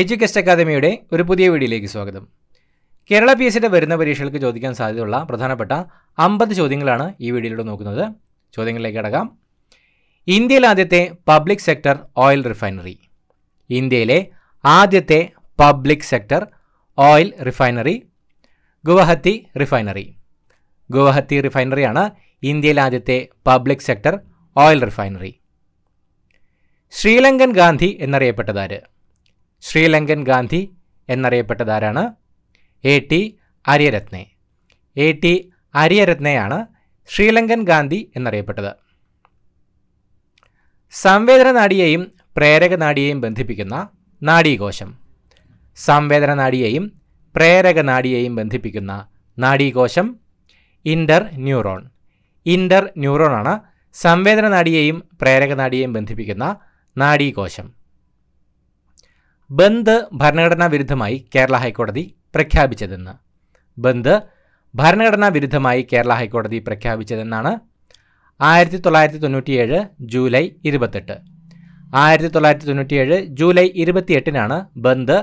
എജ്യുകെസ്റ്റ് അക്കാദമിയുടെ ഒരു പുതിയ വീഡിയോയിലേക്ക് സ്വാഗതം കേരള പി എസ് സിയുടെ വരുന്ന പരീക്ഷകൾക്ക് ചോദിക്കാൻ സാധ്യതയുള്ള പ്രധാനപ്പെട്ട അമ്പത് ചോദ്യങ്ങളാണ് ഈ വീഡിയോയിലൂടെ നോക്കുന്നത് ചോദ്യങ്ങളിലേക്ക് കടക്കാം ഇന്ത്യയിലെ ആദ്യത്തെ പബ്ലിക് സെക്ടർ ഓയിൽ റിഫൈനറി ഇന്ത്യയിലെ ആദ്യത്തെ public sector oil refinery Guwahati refinery Guwahati റിഫൈനറിയാണ് ഇന്ത്യയിലെ ആദ്യത്തെ public sector oil refinery Sri Lankan Gandhi എന്നറിയപ്പെട്ടതാര് ശ്രീലങ്കൻ ഗാന്ധി എന്നറിയപ്പെട്ടതാരാണ് A T Ariyaratne A T ആര്യരത്നയാണ് ശ്രീലങ്കൻ ഗാന്ധി എന്നറിയപ്പെട്ടത് സംവേദന നാടിയെയും പ്രേരക നാടിയെയും ബന്ധിപ്പിക്കുന്ന നാഡീകോശം സംവേദന നാടിയെയും പ്രേരക നാടിയെയും ബന്ധിപ്പിക്കുന്ന നാഡീകോശം ഇൻ്റർ ന്യൂറോൺ ഇൻ്റർ ന്യൂറോണാണ് സംവേദന നാടിയെയും പ്രേരക നാടിയെയും ബന്ധിപ്പിക്കുന്ന നാഡീകോശം ബന്ദ് ഭരണഘടനാ വിരുദ്ധമായി കേരള ഹൈക്കോടതി പ്രഖ്യാപിച്ചതെന്ന് ബന്ദ് ഭരണഘടനാ വിരുദ്ധമായി കേരള ഹൈക്കോടതി പ്രഖ്യാപിച്ചതെന്നാണ് ആയിരത്തി തൊള്ളായിരത്തി തൊണ്ണൂറ്റിയേഴ് ജൂലൈ ഇരുപത്തെട്ട് ആയിരത്തി തൊള്ളായിരത്തി തൊണ്ണൂറ്റിയേഴ് ജൂലൈ ഇരുപത്തിയെട്ടിനാണ് ബന്ദ്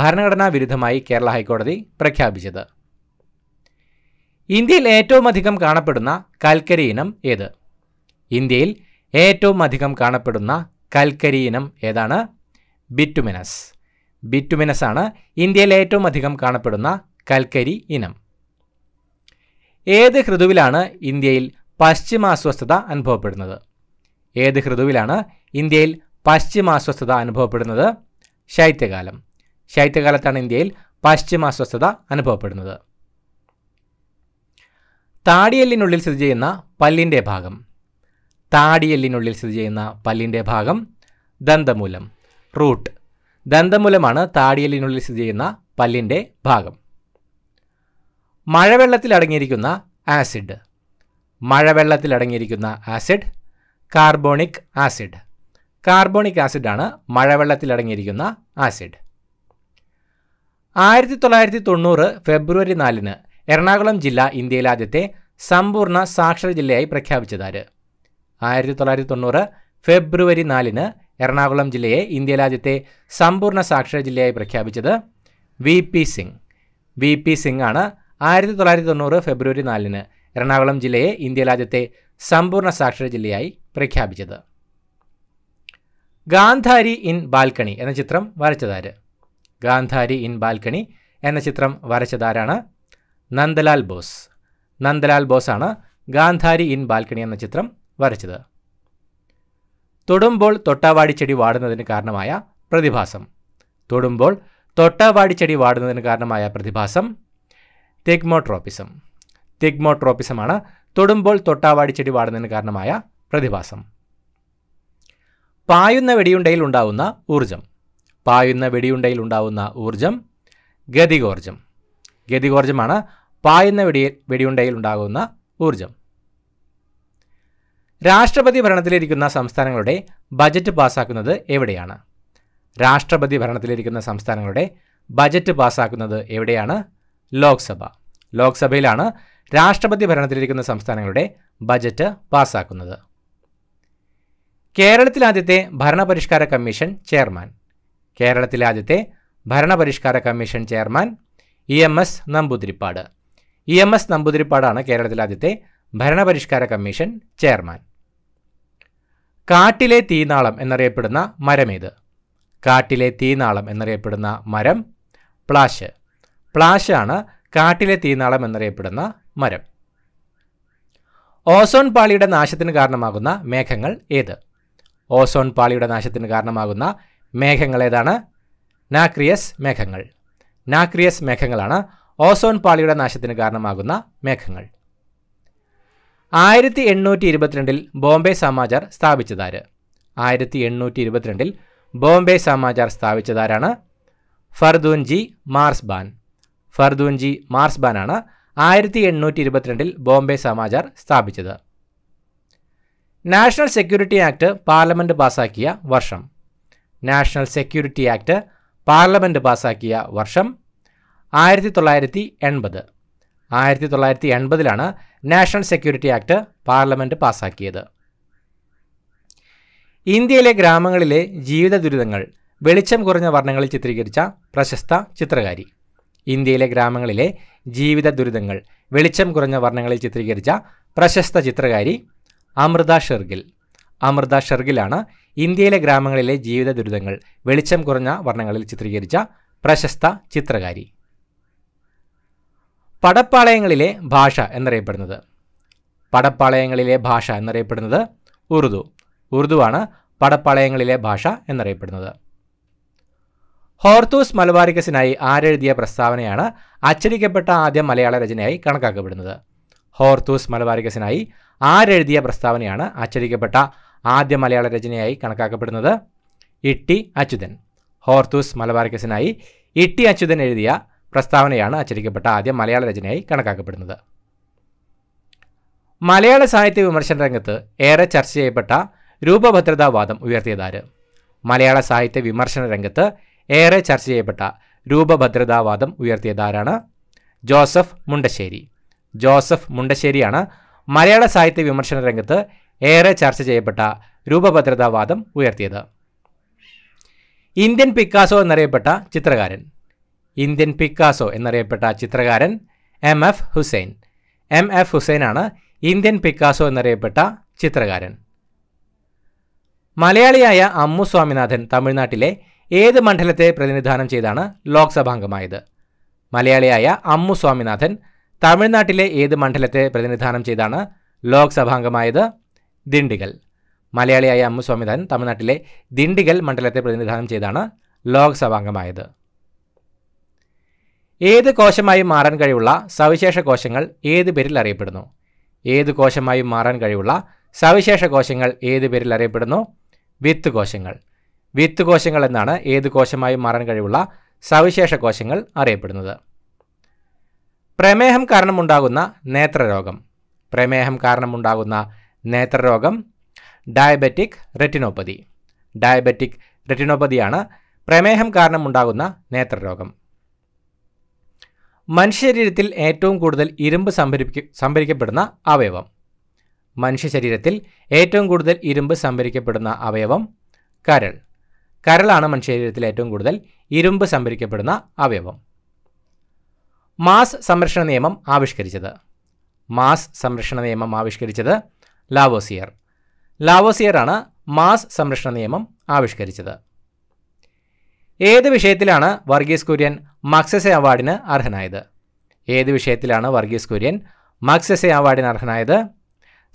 ഭരണഘടനാ വിരുദ്ധമായി കേരള ഹൈക്കോടതി പ്രഖ്യാപിച്ചത് ഇന്ത്യയിൽ ഏറ്റവും അധികം കാണപ്പെടുന്ന കൽക്കരി ഇനം ഏത് ഇന്ത്യയിൽ ഏറ്റവും അധികം കാണപ്പെടുന്ന കൽക്കരി ഇനം ഏതാണ് ബിറ്റുമിനസ് ബിറ്റുമിനസ് ആണ് ഇന്ത്യയിൽ ഏറ്റവും അധികം കാണപ്പെടുന്ന കൽക്കരി ഇനം ഏത് ഋതുവിലാണ് ഇന്ത്യയിൽ പശ്ചിമാസ്വസ്ഥത അനുഭവപ്പെടുന്നത് ഏത് ഋതുവിലാണ് ഇന്ത്യയിൽ പശ്ചിമാസ്വസ്ഥത അനുഭവപ്പെടുന്നത് ശൈത്യകാലം ശൈത്യകാലത്താണ് ഇന്ത്യയിൽ പശ്ചിമാസ്വസ്ഥത അനുഭവപ്പെടുന്നത് താടിയെല്ലിനുള്ളിൽ സ്ഥിതി ചെയ്യുന്ന പല്ലിൻ്റെ ഭാഗം താടിയെല്ലിനുള്ളിൽ സ്ഥിതി ചെയ്യുന്ന പല്ലിൻ്റെ ഭാഗം ദന്തമൂലം റൂട്ട് ദന്തമൂലമാണ് താടിയലിനുള്ളിൽ സ്ഥിതി ചെയ്യുന്ന പല്ലിൻ്റെ ഭാഗം മഴവെള്ളത്തിൽ അടങ്ങിയിരിക്കുന്ന ആസിഡ് മഴവെള്ളത്തിൽ അടങ്ങിയിരിക്കുന്ന ആസിഡ് കാർബോണിക് ആസിഡ് കാർബോണിക് ആസിഡാണ് മഴവെള്ളത്തിൽ അടങ്ങിയിരിക്കുന്ന ആസിഡ് ആയിരത്തി തൊള്ളായിരത്തി തൊണ്ണൂറ് ഫെബ്രുവരി നാലിന് എറണാകുളം ജില്ല ഇന്ത്യയിലെ ആദ്യത്തെ സമ്പൂർണ്ണ സാക്ഷര ജില്ലയായി പ്രഖ്യാപിച്ചതാര് ആയിരത്തി തൊള്ളായിരത്തി തൊണ്ണൂറ് ഫെബ്രുവരി നാലിന് എറണാകുളം ജില്ലയെ രാജ്യത്തെ സമ്പൂർണ്ണ സാക്ഷര ജില്ലയായി പ്രഖ്യാപിച്ചത് V P Singh V P Singh ആണ് ആയിരത്തി തൊള്ളായിരത്തി തൊണ്ണൂറ് ഫെബ്രുവരി നാലിന് എറണാകുളം ജില്ലയെ രാജ്യത്തെ സമ്പൂർണ്ണ സാക്ഷര ജില്ലയായി പ്രഖ്യാപിച്ചത് ഗാന്ധാരി ഇൻ ബാൽക്കണി എന്ന ചിത്രം വരച്ചതാര് ഗാന്ധാരി ഇൻ ബാൽക്കണി എന്ന ചിത്രം വരച്ചതാരാണ് നന്ദലാൽ ബോസ് നന്ദലാൽ ബോസാണ് ഗാന്ധാരി ഇൻ ബാൽക്കണി എന്ന ചിത്രം വരച്ചത് തൊടുമ്പോൾ തൊട്ടാവാടിച്ചെടി വാടുന്നതിന് കാരണമായ പ്രതിഭാസം തൊടുമ്പോൾ തൊട്ടാവാടിച്ചെടി വാടുന്നതിന് കാരണമായ പ്രതിഭാസം തെഗ്മോട്രോപ്പിസം തെഗ്മോട്രോപ്പിസമാണ് തൊടുമ്പോൾ തൊട്ടാവാടിച്ചെടി വാടുന്നതിന് കാരണമായ പ്രതിഭാസം പായുന്ന വെടിയുണ്ടയിൽ ഉണ്ടാവുന്ന ഊർജം പായുന്ന വെടിയുണ്ടയിൽ ഉണ്ടാവുന്ന ഊർജം ഗതികോർജം ഗതികോർജമാണ് പായുന്ന വെടിയിൽ വെടിയുണ്ടയിൽ ഉണ്ടാകുന്ന ഊർജം രാഷ്ട്രപതി ഭരണത്തിലിരിക്കുന്ന സംസ്ഥാനങ്ങളുടെ ബജറ്റ് പാസ്സാക്കുന്നത് എവിടെയാണ് രാഷ്ട്രപതി ഭരണത്തിലിരിക്കുന്ന സംസ്ഥാനങ്ങളുടെ ബജറ്റ് പാസ്സാക്കുന്നത് എവിടെയാണ് ലോക്സഭ ലോക്സഭയിലാണ് രാഷ്ട്രപതി ഭരണത്തിലിരിക്കുന്ന സംസ്ഥാനങ്ങളുടെ ബജറ്റ് പാസ്സാക്കുന്നത് കേരളത്തിലാദ്യത്തെ ഭരണപരിഷ്കാര കമ്മീഷൻ ചെയർമാൻ കേരളത്തിലാദ്യത്തെ ഭരണപരിഷ്കാര commission chairman E M S Namboodiripad E M S നമ്പൂതിരിപ്പാടാണ് കേരളത്തിലാദ്യത്തെ ഭരണപരിഷ്കാര കമ്മീഷൻ ചെയർമാൻ കാട്ടിലെ തീനാളം എന്നറിയപ്പെടുന്ന മരമേത് കാട്ടിലെ തീനാളം എന്നറിയപ്പെടുന്ന മരം പ്ലാശ് പ്ലാശ് ആണ് കാട്ടിലെ തീനാളം എന്നറിയപ്പെടുന്ന മരം ഓസോൺ പാളിയുടെ നാശത്തിന് കാരണമാകുന്ന മേഘങ്ങൾ ഏത് ഓസോൺ പാളിയുടെ നാശത്തിന് കാരണമാകുന്ന മേഘങ്ങൾ ഏതാണ് നാക്രിയസ് മേഘങ്ങൾ നാക്രിയസ് മേഘങ്ങളാണ് ഓസോൺ പാളിയുടെ നാശത്തിന് കാരണമാകുന്ന മേഘങ്ങൾ ആയിരത്തി എണ്ണൂറ്റി ഇരുപത്തിരണ്ടിൽ ബോംബെ സമാചാർ സ്ഥാപിച്ചതാര് ആയിരത്തി എണ്ണൂറ്റി ഇരുപത്തിരണ്ടിൽ ബോംബെ സമാചാർ സ്ഥാപിച്ചതാരാണ് ഫർദൂൻജി മാർസ്ബാൻ ഫർദൂൻജി മാർസ്ബാനാണ് ആയിരത്തി എണ്ണൂറ്റി ഇരുപത്തിരണ്ടിൽ ബോംബെ സമാചാർ സ്ഥാപിച്ചത് നാഷണൽ സെക്യൂരിറ്റി ആക്ട് പാർലമെൻറ്റ് പാസാക്കിയ വർഷം നാഷണൽ സെക്യൂരിറ്റി ആക്ട് പാർലമെൻറ്റ് പാസാക്കിയ വർഷം ആയിരത്തി തൊള്ളായിരത്തി എൺപത് ആയിരത്തി തൊള്ളായിരത്തി എൺപതിലാണ് നാഷണൽ സെക്യൂരിറ്റി ആക്ട് പാർലമെൻറ്റ് പാസാക്കിയത് ഇന്ത്യയിലെ ഗ്രാമങ്ങളിലെ ജീവിത ദുരിതങ്ങൾ വെളിച്ചം കുറഞ്ഞ വർണ്ണങ്ങളിൽ ചിത്രീകരിച്ച പ്രശസ്ത ചിത്രകാരി ഇന്ത്യയിലെ ഗ്രാമങ്ങളിലെ ജീവിത ദുരിതങ്ങൾ വെളിച്ചം കുറഞ്ഞ വർണ്ണങ്ങളിൽ ചിത്രീകരിച്ച പ്രശസ്ത ചിത്രകാരി അമൃത ഷെർഗിൽ അമൃത ഷെർഗിലാണ് ഇന്ത്യയിലെ ഗ്രാമങ്ങളിലെ ജീവിത ദുരിതങ്ങൾ വെളിച്ചം കുറഞ്ഞ വർണ്ണങ്ങളിൽ ചിത്രീകരിച്ച പ്രശസ്ത ചിത്രകാരി പടപ്പാളയങ്ങളിലെ ഭാഷ എന്നറിയപ്പെടുന്നത് പടപ്പാളയങ്ങളിലെ ഭാഷ എന്നറിയപ്പെടുന്നത് ഉറുദു ഉറുദുവാണ് പടപ്പാളയങ്ങളിലെ ഭാഷ എന്നറിയപ്പെടുന്നത് ഹോർത്തൂസ് മലബാരിക്കസിനായി ആരെഴുതിയ പ്രസ്താവനയാണ് അച്ചടിക്കപ്പെട്ട ആദ്യ മലയാള രചനയായി കണക്കാക്കപ്പെടുന്നത് ഹോർത്തൂസ് മലബാരിക്കസിനായി ആരെഴുതിയ പ്രസ്താവനയാണ് അച്ചടിക്കപ്പെട്ട ആദ്യ മലയാള രചനയായി കണക്കാക്കപ്പെടുന്നത് ഇട്ടി അച്യുതൻ ഹോർത്തൂസ് മലബാരിക്കസിനായി ഇട്ടി അച്യുതൻ എഴുതിയ പ്രസ്താവനയാണ് അച്ചടിക്കപ്പെട്ട ആദ്യ മലയാള രചനയായി കണക്കാക്കപ്പെടുന്നത് മലയാള സാഹിത്യ വിമർശന രംഗത്ത് ഏറെ ചർച്ച ചെയ്യപ്പെട്ട രൂപഭദ്രതാവാദം ഉയർത്തിയതാര് മലയാള സാഹിത്യ വിമർശന രംഗത്ത് ഏറെ ചർച്ച ചെയ്യപ്പെട്ട രൂപഭദ്രതാവാദം ഉയർത്തിയതാരാണ് ജോസഫ് മുണ്ടശ്ശേരി ജോസഫ് മുണ്ടശ്ശേരിയാണ് മലയാള സാഹിത്യ വിമർശന രംഗത്ത് ഏറെ ചർച്ച ചെയ്യപ്പെട്ട രൂപഭദ്രതാവാദം ഉയർത്തിയത് ഇന്ത്യൻ പിക്കാസോ എന്നറിയപ്പെട്ട ചിത്രകാരൻ ഇന്ത്യൻ പിക്കാസോ എന്നറിയപ്പെട്ട ചിത്രകാരൻ M F Husain M F ഹുസൈനാണ് ഇന്ത്യൻ പിക്കാസോ എന്നറിയപ്പെട്ട ചിത്രകാരൻ മലയാളിയായ അമ്മു സ്വാമിനാഥൻ തമിഴ്നാട്ടിലെ ഏത് മണ്ഡലത്തെ പ്രതിനിധാനം ചെയ്താണ് ലോക്സഭാംഗമായത് മലയാളിയായ അമ്മു സ്വാമിനാഥൻ തമിഴ്നാട്ടിലെ ഏത് മണ്ഡലത്തെ പ്രതിനിധാനം ചെയ്താണ് ലോക്സഭാംഗമായത് ദിണ്ടിഗൽ മലയാളിയായ അമ്മു സ്വാമിനാഥൻ തമിഴ്നാട്ടിലെ ദിണ്ടിഗൽ മണ്ഡലത്തെ പ്രതിനിധാനം ചെയ്താണ് ലോക്സഭാംഗമായത് ഏത് കോശമായി മാറാൻ കഴിവുള്ള സവിശേഷ കോശങ്ങൾ ഏത് പേരിൽ അറിയപ്പെടുന്നു ഏത് കോശമായി മാറാൻ കഴിവുള്ള സവിശേഷ കോശങ്ങൾ ഏത് പേരിൽ അറിയപ്പെടുന്നു വിത്ത് കോശങ്ങൾ വിത്ത് കോശങ്ങൾ എന്നാണ് ഏത് കോശമായി മാറാൻ കഴിവുള്ള സവിശേഷ കോശങ്ങൾ അറിയപ്പെടുന്നത് പ്രമേഹം കാരണമുണ്ടാകുന്ന നേത്രരോഗം പ്രമേഹം കാരണമുണ്ടാകുന്ന നേത്രരോഗം ഡയബറ്റിക് റെറ്റിനോപ്പതി ഡയബറ്റിക് റെറ്റിനോപ്പതിയാണ് പ്രമേഹം കാരണമുണ്ടാകുന്ന നേത്രരോഗം മനുഷ്യശരീരത്തിൽ ഏറ്റവും കൂടുതൽ ഇരുമ്പ് സംഭരിക്ക സംഭരിക്കപ്പെടുന്ന അവയവം മനുഷ്യശരീരത്തിൽ ഏറ്റവും കൂടുതൽ ഇരുമ്പ് സംഭരിക്കപ്പെടുന്ന അവയവം കരൾ കരളാണ് മനുഷ്യശരീരത്തിൽ ഏറ്റവും കൂടുതൽ ഇരുമ്പ് സംഭരിക്കപ്പെടുന്ന അവയവം മാസ് സംരക്ഷണ നിയമം ആവിഷ്കരിച്ചത് മാസ് സംരക്ഷണ നിയമം ആവിഷ്കരിച്ചത് ലാവോസിയർ ലാവോസിയറാണ് മാസ് സംരക്ഷണ നിയമം ആവിഷ്കരിച്ചത് ഏത് വിഷയത്തിലാണ് വർഗീസ് കുര്യൻ മക്സസെ അവാർഡിന് അർഹനായത് ഏത് വിഷയത്തിലാണ് വർഗീസ് കുര്യൻ മക്സസെ അവാർഡിന് അർഹനായത്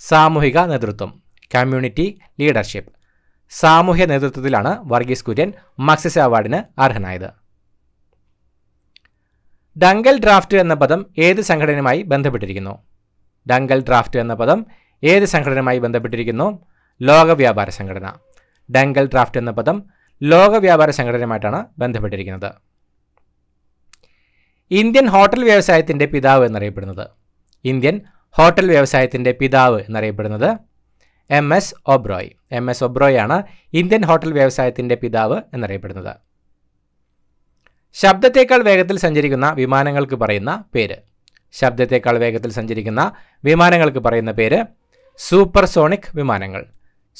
സാമൂഹിക നേതൃത്വം കമ്മ്യൂണിറ്റി ലീഡർഷിപ്പ് സാമൂഹ്യ നേതൃത്വത്തിലാണ് വർഗീസ് കുര്യൻ മക്സസെ അവാർഡിന് അർഹനായത് ഡങ്കൽ ഡ്രാഫ്റ്റ് എന്ന പദം ഏത് സംഘടനയുമായി ബന്ധപ്പെട്ടിരിക്കുന്നു ഡങ്കൽ ഡ്രാഫ്റ്റ് എന്ന പദം ഏത് സംഘടനയുമായി ബന്ധപ്പെട്ടിരിക്കുന്നു ലോക വ്യാപാര സംഘടന ഡങ്കൽ ഡ്രാഫ്റ്റ് എന്ന പദം ലോക വ്യാപാര സംഘടനയുമായിട്ടാണ് ബന്ധപ്പെട്ടിരിക്കുന്നത് ഇന്ത്യൻ ഹോട്ടൽ വ്യവസായത്തിൻ്റെ പിതാവ് എന്നറിയപ്പെടുന്നത് ഇന്ത്യൻ ഹോട്ടൽ വ്യവസായത്തിൻ്റെ പിതാവ് എന്നറിയപ്പെടുന്നത് M S Oberoi M S Oberoi ആണ് ഇന്ത്യൻ ഹോട്ടൽ വ്യവസായത്തിൻ്റെ പിതാവ് എന്നറിയപ്പെടുന്നത് ശബ്ദത്തേക്കാൾ വേഗത്തിൽ സഞ്ചരിക്കുന്ന വിമാനങ്ങൾക്ക് പറയുന്ന പേര് ശബ്ദത്തേക്കാൾ വേഗത്തിൽ സഞ്ചരിക്കുന്ന വിമാനങ്ങൾക്ക് പറയുന്ന പേര് സൂപ്പർസോണിക് വിമാനങ്ങൾ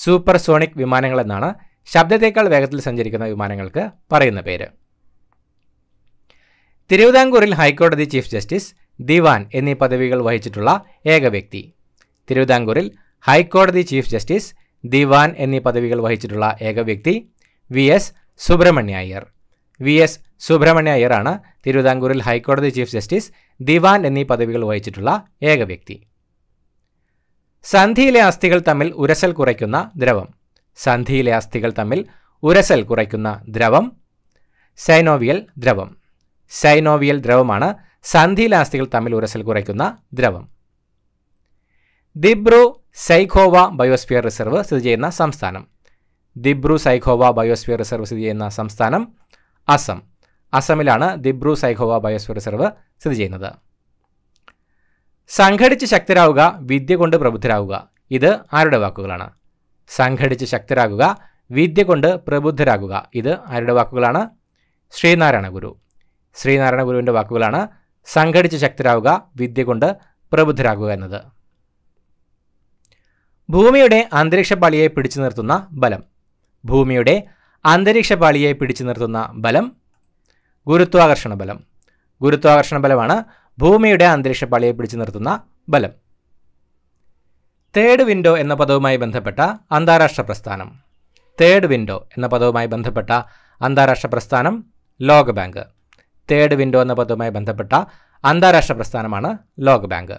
സൂപ്പർസോണിക് വിമാനങ്ങൾ എന്നാണ് ശബ്ദത്തേക്കാൾ വേഗത്തിൽ സഞ്ചരിക്കുന്ന വിമാനങ്ങൾക്ക് പറയുന്ന പേര് തിരുവിതാംകൂറിൽ ഹൈക്കോടതി ചീഫ് ജസ്റ്റിസ് ദിവാൻ എന്നീ പദവികൾ വഹിച്ചിട്ടുള്ള ഏക വ്യക്തി തിരുവിതാംകൂറിൽ ഹൈക്കോടതി ചീഫ് ജസ്റ്റിസ് ദിവാൻ എന്നീ പദവികൾ വഹിച്ചിട്ടുള്ള ഏക വ്യക്തി V S Subramania Iyer V S Subramania അയ്യറാണ് തിരുവിതാംകൂറിൽ ഹൈക്കോടതി ചീഫ് ജസ്റ്റിസ് ദിവാൻ എന്നീ പദവികൾ വഹിച്ചിട്ടുള്ള ഏക വ്യക്തി സന്ധിയിലെ അസ്ഥികൾ തമ്മിൽ ഉരസൽ കുറയ്ക്കുന്ന ദ്രവം സന്ധിയിലെ അസ്ഥികൾ തമ്മിൽ ഉരസൽ കുറയ്ക്കുന്ന ദ്രവം സൈനോവിയൽ ദ്രവം സൈനോവിയൽ ദ്രവമാണ് സന്ധിയിലെ അസ്ഥികൾ തമ്മിൽ ഉരസൽ കുറയ്ക്കുന്ന ദ്രവം ദിബ്രു സൈഖോവ ബയോസ്ഫിയർ റിസർവ് സ്ഥിതി ചെയ്യുന്ന സംസ്ഥാനം ദിബ്രു സൈഖോവ ബയോസ്ഫിയർ റിസർവ് സ്ഥിതി ചെയ്യുന്ന സംസ്ഥാനം അസം അസമിലാണ് ദിബ്രു സൈഖോവ ബയോസ്ഫിയർ റിസർവ് സ്ഥിതി ചെയ്യുന്നത് സംഘടിച്ച് ശക്തരാവുക വിദ്യ കൊണ്ട് പ്രബുദ്ധരാവുക ഇത് ആരുടെ വാക്കുകളാണ് സംഘടിച്ച് ശക്തരാകുക വിദ്യ കൊണ്ട് പ്രബുദ്ധരാകുക ഇത് ആരുടെ വാക്കുകളാണ് ശ്രീനാരായണ ഗുരു ശ്രീനാരായണ ഗുരുവിൻ്റെ വാക്കുകളാണ് സംഘടിച്ച് ശക്തരാകുക വിദ്യ കൊണ്ട് പ്രബുദ്ധരാകുക എന്നത് ഭൂമിയുടെ അന്തരീക്ഷ പാളിയെ പിടിച്ചു നിർത്തുന്ന ബലം ഭൂമിയുടെ അന്തരീക്ഷ പാളിയെ പിടിച്ചു നിർത്തുന്ന ബലം ഗുരുത്വാകർഷണ ബലം ഗുരുത്വാകർഷണ ബലമാണ് ഭൂമിയുടെ അന്തരീക്ഷ പാളിയെ പിടിച്ചു നിർത്തുന്ന ബലം തേർഡ് വിൻഡോ എന്ന പദവുമായി ബന്ധപ്പെട്ട അന്താരാഷ്ട്ര പ്രസ്ഥാനം തേർഡ് വിൻഡോ എന്ന പദവുമായി ബന്ധപ്പെട്ട അന്താരാഷ്ട്ര പ്രസ്ഥാനം ലോകബാങ്ക് തേർഡ് വിൻഡോ എന്ന പദവുമായി ബന്ധപ്പെട്ട അന്താരാഷ്ട്ര പ്രസ്ഥാനമാണ് ലോകബാങ്ക്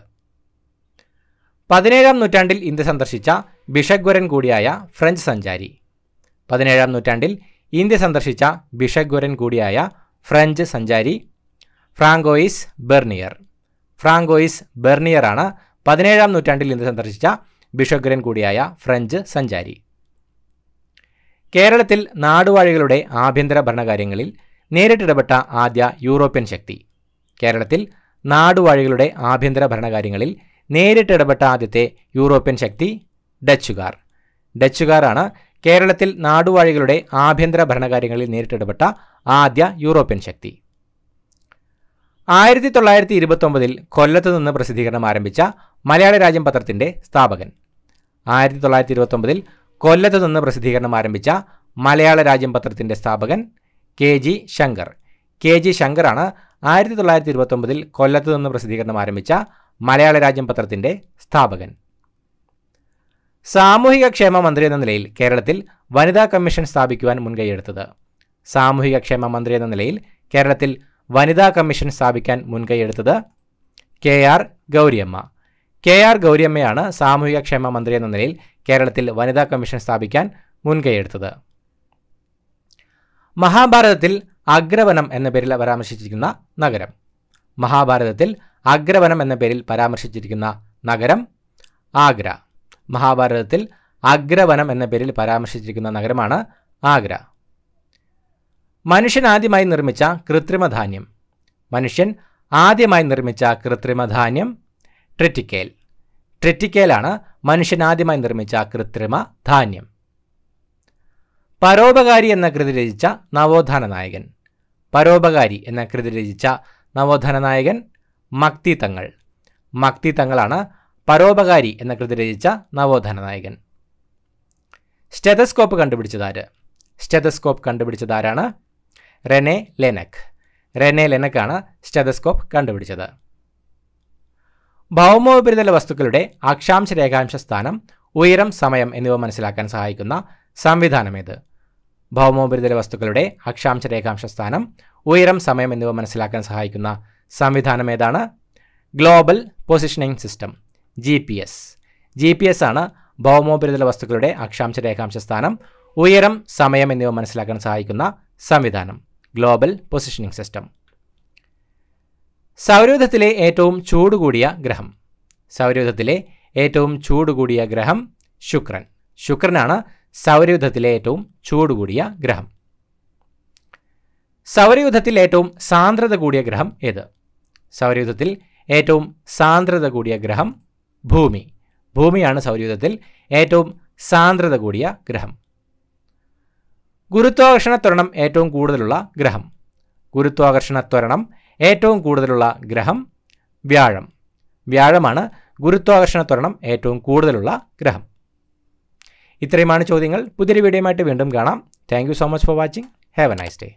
പതിനേഴാം നൂറ്റാണ്ടിൽ ഇന്ത്യ സന്ദർശിച്ച ബിഷഗ്വരൻ കൂടിയായ ഫ്രഞ്ച് സഞ്ചാരി പതിനേഴാം നൂറ്റാണ്ടിൽ ഇന്ത്യ സന്ദർശിച്ച ബിഷഗ്വരൻ കൂടിയായ ഫ്രഞ്ച് സഞ്ചാരി ഫ്രാങ്കോയിസ് ബെർണിയർ ഫ്രാങ്കോയിസ് ബെർണിയറാണ് പതിനേഴാം നൂറ്റാണ്ടിൽ ഇന്ന് സന്ദർശിച്ച ബിഷഗ്രൻ കൂടിയായ ഫ്രഞ്ച് സഞ്ചാരി കേരളത്തിൽ നാടുവാഴികളുടെ ആഭ്യന്തര ഭരണകാര്യങ്ങളിൽ നേരിട്ടിടപെട്ട ആദ്യ യൂറോപ്യൻ ശക്തി കേരളത്തിൽ നാടുവാഴികളുടെ ആഭ്യന്തര ഭരണകാര്യങ്ങളിൽ നേരിട്ടിടപെട്ട ആദ്യത്തെ യൂറോപ്യൻ ശക്തി ഡച്ചുകാർ ഡച്ചുകാരാണ് കേരളത്തിൽ നാടുവാഴികളുടെ ആഭ്യന്തര ഭരണകാര്യങ്ങളിൽ നേരിട്ടിടപെട്ട ആദ്യ യൂറോപ്യൻ ശക്തി ആയിരത്തി തൊള്ളായിരത്തി ഇരുപത്തൊമ്പതിൽ കൊല്ലത്ത് നിന്ന് പ്രസിദ്ധീകരണം ആരംഭിച്ച മലയാള രാജ്യം പത്രത്തിൻ്റെ സ്ഥാപകൻ ആയിരത്തി തൊള്ളായിരത്തി ഇരുപത്തൊമ്പതിൽ കൊല്ലത്ത് നിന്ന് പ്രസിദ്ധീകരണം ആരംഭിച്ച മലയാള രാജ്യം പത്രത്തിൻ്റെ സ്ഥാപകൻ K G Sankar K G ശങ്കറാണ് ആയിരത്തി തൊള്ളായിരത്തി ഇരുപത്തൊമ്പതിൽ കൊല്ലത്ത് നിന്ന് പ്രസിദ്ധീകരണം ആരംഭിച്ച മലയാള രാജ്യം പത്രത്തിൻ്റെ സ്ഥാപകൻ സാമൂഹിക ക്ഷേമ മന്ത്രി എന്ന നിലയിൽ കേരളത്തിൽ വനിതാ കമ്മീഷൻ സ്ഥാപിക്കുവാൻ മുൻകൈയെടുത്തത് സാമൂഹിക ക്ഷേമ മന്ത്രി എന്ന നിലയിൽ കേരളത്തിൽ വനിതാ കമ്മീഷൻ സ്ഥാപിക്കാൻ മുൻകൈയെടുത്തത് K R Gouriamma K R ഗൗരിയമ്മയാണ് സാമൂഹിക ക്ഷേമ മന്ത്രി എന്ന നിലയിൽ കേരളത്തിൽ വനിതാ കമ്മീഷൻ സ്ഥാപിക്കാൻ മുൻകൈയെടുത്തത് മഹാഭാരതത്തിൽ അഗ്രവനം എന്ന പേരിൽ പരാമർശിച്ചിരിക്കുന്ന നഗരം മഹാഭാരതത്തിൽ അഗ്രവനം എന്ന പേരിൽ പരാമർശിച്ചിരിക്കുന്ന നഗരം ആഗ്ര മഹാഭാരതത്തിൽ അഗ്രവനം എന്ന പേരിൽ പരാമർശിച്ചിരിക്കുന്ന നഗരമാണ് ആഗ്ര മനുഷ്യൻ ആദ്യമായി നിർമ്മിച്ച കൃത്രിമധാന്യം മനുഷ്യൻ ആദ്യമായി നിർമ്മിച്ച കൃത്രിമധാന്യം ട്രിറ്റിക്കേൽ ട്രിറ്റിക്കേലാണ് മനുഷ്യൻ ആദ്യമായി നിർമ്മിച്ച കൃത്രിമ ധാന്യം പരോപകാരി എന്ന കൃതി രചിച്ച നവോത്ഥാന നായകൻ പരോപകാരി എന്ന കൃതി രചിച്ച നവോത്ഥാന നായകൻ മക്തി തങ്ങൾ മക്തി തങ്ങളാണ് പരോപകാരി എന്ന കൃതി രചിച്ച നവോത്ഥാന നായകൻ സ്റ്റെതസ്കോപ്പ് കണ്ടുപിടിച്ചതാര് സ്റ്റെതസ്കോപ്പ് കണ്ടുപിടിച്ചതാരാണ് റെനെ ലെനക് റെനെ ലെനക്കാണ് സ്റ്റെതസ്കോപ്പ് കണ്ടുപിടിച്ചത് ഭൗമോപരിതല വസ്തുക്കളുടെ അക്ഷാംശ രേഖാംശ സ്ഥാനം ഉയരം സമയം എന്നിവ മനസ്സിലാക്കാൻ സഹായിക്കുന്ന സംവിധാനമേത് ഭൗമോപരിതല വസ്തുക്കളുടെ അക്ഷാംശ രേഖാംശ സ്ഥാനം ഉയരം സമയം എന്നിവ മനസ്സിലാക്കാൻ സഹായിക്കുന്ന സംവിധാനം ഏതാണ് global positioning system G P S G P S ആണ് ഭൗമോപരിതല വസ്തുക്കളുടെ അക്ഷാംശ രേഖാംശ സ്ഥാനം ഉയരം സമയം എന്നിവ മനസ്സിലാക്കാൻ സഹായിക്കുന്ന സംവിധാനം ഗ്ലോബൽ പൊസിഷനിങ് സിസ്റ്റം സൗരയൂഥത്തിലെ ഏറ്റവും ചൂടുകൂടിയ ഗ്രഹം സൗരയൂഥത്തിലെ ഏറ്റവും ചൂടുകൂടിയ ഗ്രഹം ശുക്രൻ ശുക്രനാണ് സൗരയൂഥത്തിലെ ഏറ്റവും ചൂടുകൂടിയ ഗ്രഹം സൗരയൂഥത്തിൽ ഏറ്റവും സാന്ദ്രത കൂടിയ ഗ്രഹം ഏത് സൗരയൂഥത്തിൽ ഏറ്റവും സാന്ദ്രത കൂടിയ ഗ്രഹം ഭൂമി ഭൂമിയാണ് സൗരയൂഥത്തിൽ ഏറ്റവും സാന്ദ്രത കൂടിയ ഗ്രഹം ഗുരുത്വാകർഷണ ത്വരണം ഏറ്റവും കൂടുതലുള്ള ഗ്രഹം ഗുരുത്വാകർഷണ ത്വരണം ഏറ്റവും കൂടുതലുള്ള ഗ്രഹം വ്യാഴം വ്യാഴമാണ് ഗുരുത്വാകർഷണ ത്വരണം ഏറ്റവും കൂടുതലുള്ള ഗ്രഹം ഇത്രയുമാണ് ചോദ്യങ്ങൾ പുതിയൊരു വീഡിയോയുമായിട്ട് വീണ്ടും കാണാം thank so much for watching have a nice day